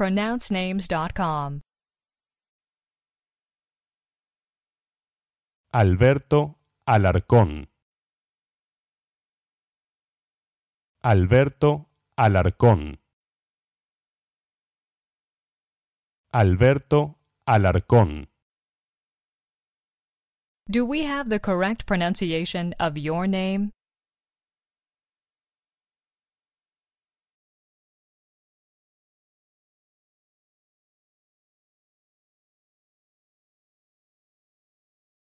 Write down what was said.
pronouncenames.com. Alberto Alarcón. Alberto Alarcón. Alberto Alarcón. Do we have the correct pronunciation of your name?